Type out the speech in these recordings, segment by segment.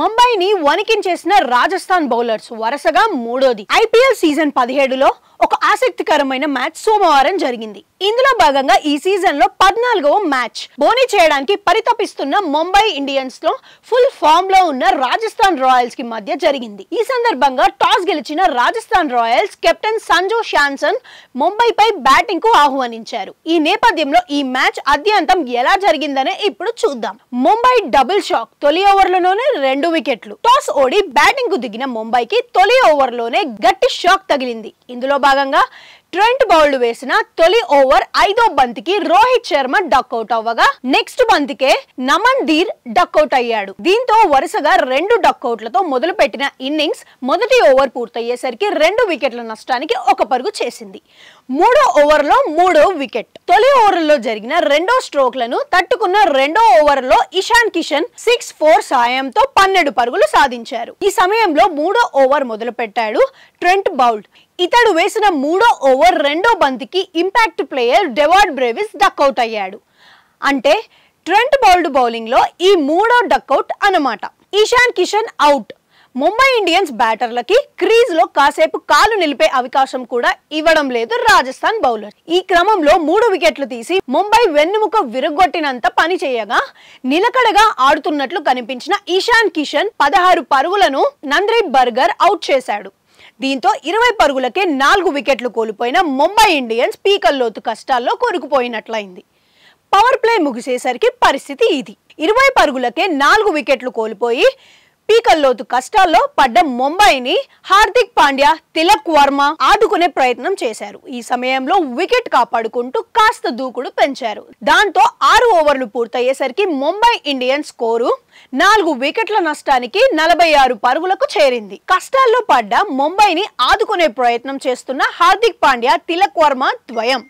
ముంబైని వణికించేసిన Rajasthan bowlers వరుసగా మూడోది IPL season పదిహేడులో ఒక ఆసక్తికరమైన మ్యాచ్ సోమవారం జరిగింది ఇందులో భాగంగా ఈ సీజన్ లో పద్నాలుగవ మ్యాచ్ బోనీ చేయడానికి పరితపిస్తున్న ముంబై ఇండియన్స్ లో ఫుల్ ఫామ్ లో ఉన్న రాజస్థాన్ రాయల్స్ కి మధ్య జరిగింది ఈ సందర్భంగా టాస్ గెలిచిన రాజస్థాన్ రాయల్స్ కెప్టెన్ సంజు శాన్సన్ ముంబై పై బ్యాటింగ్ కు ఆహ్వానించారు ఈ నేపథ్యంలో ఈ మ్యాచ్ అత్యంతం ఎలా జరిగిందనే ఇప్పుడు చూద్దాం ముంబై డబుల్ షాక్ తొలి ఓవర్లలోనే రెండు వికెట్లు టాస్ ఓడి బ్యాటింగ్ కు దిగిన ముంబైకి తొలి ఓవర్లోనే గట్టి షాక్ తగిలింది ఇందులో భాగంగా భాగంగా ట్రెంట్ బౌల్డ్ వేసిన తొలి ఓవర్ ఐదో బంతికి రోహిత్ శర్మ డక్అవుట్ అవ్వగా నెక్స్ట్ బంతికే నమన్ ధీర్ డక్అవుట్ అయ్యాడు దీంతో వరుసగా రెండు డక్అవుట్లతో మొదలుపెట్టిన ఇన్నింగ్స్ మొదటి ఓవర్ పూర్తయ్యేసరికి రెండు వికెట్ల నష్టానికి ఒక పరుగు చేసింది మూడో ఓవర్లో మూడో వికెట్ తొలి ఓవర్లో జరిగిన రెండో స్ట్రోక్లను తట్టుకున్న రెండో ఓవర్లో ఇషాన్ కిషన్ సిక్స్ ఫోర్ సాయంతో పన్నెండు పరుగులు సాధించారు ఈ సమయంలో మూడో ఓవర్ మొదలుపెట్టాడు ట్రెంట్ బౌల్డ్ ఇతడు వేసిన మూడో ఓవర్ ఓవర్ రెండో బంతికి impact player Dewald Brevis duck out అయ్యాడు అంటే ట్రెంట్ బౌల్డ్ బౌలింగ్లో ఈ మూడో డక్అవుట్ అనమాట ఈశాన్ కిషన్ అవుట్ ముంబై ఇండియన్స్ బ్యాటర్లకి క్రీజ్లో కాసేపు కాలు నిలిపే అవకాశం కూడా ఇవ్వడం లేదు రాజస్థాన్ బౌలర్ ఈ క్రమంలో మూడు వికెట్లు తీసి ముంబై వెన్నుముక విరగొట్టినంత పని చేయగా నిలకడగా ఆడుతున్నట్లు కనిపించిన ఈశాన్ కిషన్ పదహారు పరుగులను నంద్రీ బర్గర్ అవుట్ చేశాడు దీంతో ఇరవై పరుగులకే నాలుగు వికెట్లు కోల్పోయిన ముంబై ఇండియన్స్ పీకల్లోతు కష్టాల్లో కొరుకుపోయినట్లయింది పవర్ ప్లే ముగిసేసరికి పరిస్థితి ఇది ఇరవై పరుగులకే నాలుగు వికెట్లు కోల్పోయి పీకల్లోతు కష్టాల్లో పడ్డ ముంబైని హార్దిక్ పాండ్యా తిలక్ వర్మ ఆదుకునే ప్రయత్నం చేశారు ఈ సమయంలో వికెట్ కాపాడుకుంటూ కాస్త దూకుడు పెంచారు దాంతో ఆరు ఓవర్లు పూర్తయ్యేసరికి ముంబై ఇండియన్స్ స్కోరు నాలుగు వికెట్ల నష్టానికి నలభై ఆరు పరుగులకు చేరింది కష్టాల్లో పడ్డ ముంబైని ఆదుకునే ప్రయత్నం చేస్తున్న హార్దిక్ పాండ్యా తిలక్ వర్మ ద్వయం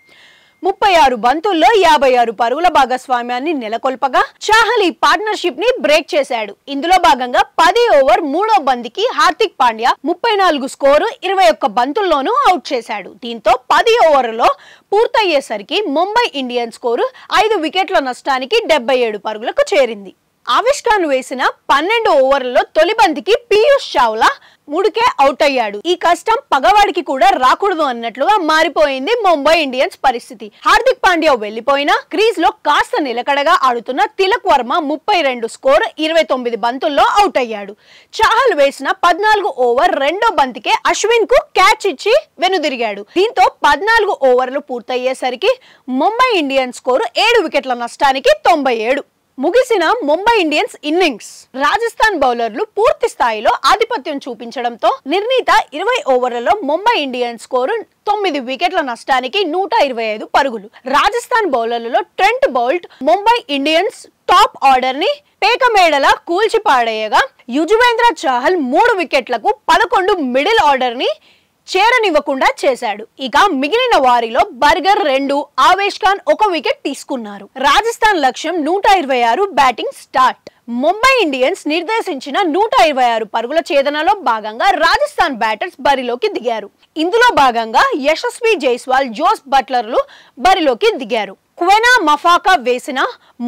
ముప్పై ఆరు బంతుల్లో యాభై ఆరు పరుగుల భాగస్వామ్యాన్ని నెలకొల్పగా షాహలీ పార్ట్నర్షిప్ ని బ్రేక్ చేశాడు ఇందులో భాగంగా పది ఓవర్ మూడో బంతికి హార్దిక్ పాండ్యా ముప్పై నాలుగు స్కోరు ఇరవై ఒక్క బంతుల్లోనూ అవుట్ చేశాడు దీంతో పది ఓవర్లలో పూర్తయ్యేసరికి ముంబై ఇండియన్స్ స్కోరు ఐదు వికెట్ల నష్టానికి డెబ్బై ఏడు పరుగులకు చేరింది ఆవిష్ వేసిన పన్నెండు ఓవర్లలో తొలి బంతికి పీయూష్ చావ్లా ముడికే అవుట్ అయ్యాడు ఈ కష్టం పగవాడికి కూడా రాకూడదు అన్నట్లుగా మారిపోయింది ముంబై ఇండియన్స్ పరిస్థితి హార్దిక్ పాండ్యా వెళ్లిపోయినా క్రీజ్ లో కాస్త నిలకడగా ఆడుతున్న తిలక్ వర్మ ముప్పై రెండు స్కోర్ ఇరవై తొమ్మిది బంతుల్లో అవుట్ అయ్యాడు చాహల్ వేసిన పద్నాలుగు ఓవర్ రెండో బంతికే అశ్విన్ కు క్యాచ్ ఇచ్చి వెనుదిరిగాడు దీంతో పద్నాలుగు ఓవర్లు పూర్తయ్యేసరికి ముంబై ఇండియన్స్ స్కోరు ఏడు వికెట్ల నష్టానికి తొంభై ఏడు ముగిసిన ముంబై ఇండియన్స్ ఇన్నింగ్స్ రాజస్థాన్ బౌలర్లు పూర్తి స్థాయిలో ఆధిపత్యం చూపించడంతో నిర్ణీత ఇరవై ఓవర్లలో ముంబై ఇండియన్స్ స్కోరు తొమ్మిది వికెట్ల నష్టానికి నూట ఇరవై ఐదు పరుగులు రాజస్థాన్ బౌలర్లలో Trent Boult Mumbai Indians top order ని పేకమేడల కూల్చి పాడేయగా యుజువేంద్ర చాహల్ మూడు వికెట్లకు పదకొండు మిడిల్ ఆర్డర్ ని చేరనివ్వకుండా చేశాడు ఇక మిగిలిన వారిలో బర్గర్ రెండు ఆవేష్ ఖాన్ ఒక వికెట్ తీసుకున్నారు రాజస్థాన్ లక్ష్యం నూట ఇరవై ఆరు బ్యాటింగ్ స్టార్ట్ ముంబై ఇండియన్స్ నిర్దేశించిన నూట ఇరవై ఆరు పరుగుల ఛేదనలో భాగంగా రాజస్థాన్ బ్యాటర్స్ బరిలోకి దిగారు ఇందులో భాగంగా యశస్వి జైస్వాల్ జోస్ బట్లర్లు బరిలోకి దిగారు క్వెనా మఫాకా వేసిన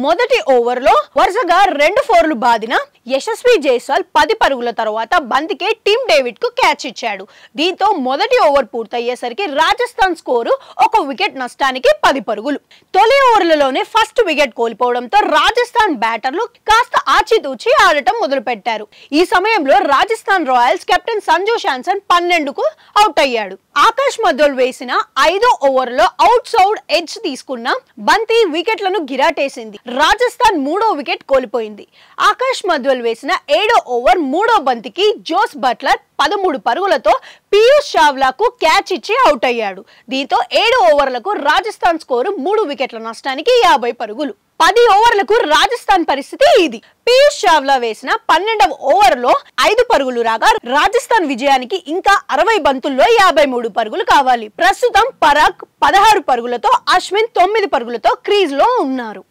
మొదటి ఓవర్లో వరుసగా రెండు ఫోర్లు బాదిన యశస్వి జైస్వాల్ పది పరుగుల తర్వాత బంతికే టీమ్ డేవిడ్ కు క్యాచ్ ఇచ్చాడు దీంతో మొదటి ఓవర్ పూర్తయ్యేసరికి రాజస్థాన్ స్కోరు ఒక వికెట్ నష్టానికి పది పరుగులు తొలి ఓవర్లలోనే ఫస్ట్ వికెట్ కోల్పోవడంతో రాజస్థాన్ బ్యాటర్లు కాస్త ఆచితూచి ఆడటం మొదలుపెట్టారు ఈ సమయంలో రాజస్థాన్ రాయల్స్ కెప్టెన్ సంజు శాన్సన్ పన్నెండుకు అవుట్ అయ్యాడు ఆకాష్ మధుల్ వేసిన ఐదో ఓవర్లో అవుట్ సౌడ్ ఎడ్జ్ తీసుకున్న బంతి వికెట్లను గిరాటేసింది రాజస్థాన్ మూడో వికెట్ కోల్పోయింది ఆకాష్ మధ్వల్ వేసిన ఏడో ఓవర్ మూడో బంతికి జోస్ బట్లర్ పదమూడు పరుగులతో పీయూష్ చావ్లాకు క్యాచ్ ఇచ్చి అవుట్ అయ్యాడు దీంతో ఏడు ఓవర్లకు రాజస్థాన్ స్కోరు మూడు వికెట్ల నష్టానికి యాభై పరుగులు పది ఓవర్లకు రాజస్థాన్ పరిస్థితి ఇది పీయూష్ చావ్లా వేసిన పన్నెండవ ఓవర్లో ఐదు పరుగులు రాగా రాజస్థాన్ విజయానికి ఇంకా అరవై బంతుల్లో యాభై మూడు పరుగులు కావాలి ప్రస్తుతం పరాగ్ పదహారు పరుగులతో అశ్విన్ తొమ్మిది పరుగులతో క్రీజ్ లో ఉన్నారు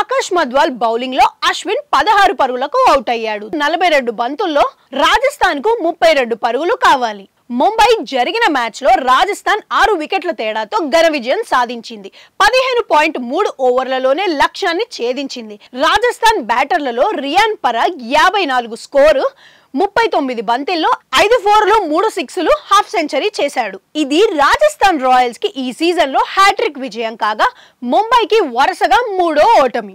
ఆకాష్ మధ్వాల్ బౌలింగ్ లో అశ్విన్ పదహారు పరుగులకు అవుట్ అయ్యాడు నలభై రెండు బంతుల్లో రాజస్థాన్ కు ముప్పై రెండు పరుగులు కావాలి ముంబై జరిగిన మ్యాచ్ లో రాజస్థాన్ ఆరు వికెట్ల తేడాతో ఘన విజయం సాధించింది పదిహేను పాయింట్ మూడు ఓవర్లలోనే లక్ష్యాన్ని ఛేదించింది రాజస్థాన్ బ్యాటర్లలో రియాన్ పరాగ్ యాభై నాలుగు స్కోరు ముప్పై తొమ్మిది బంతిల్లో ఐదు ఫోర్లు మూడు సిక్స్లు హాఫ్ సెంచరీ చేశాడు ఇది రాజస్థాన్ రాయల్స్ కి ఈ సీజన్ లో హ్యాట్రిక్ విజయం కాగా ముంబైకి వరుసగా మూడో ఓటమి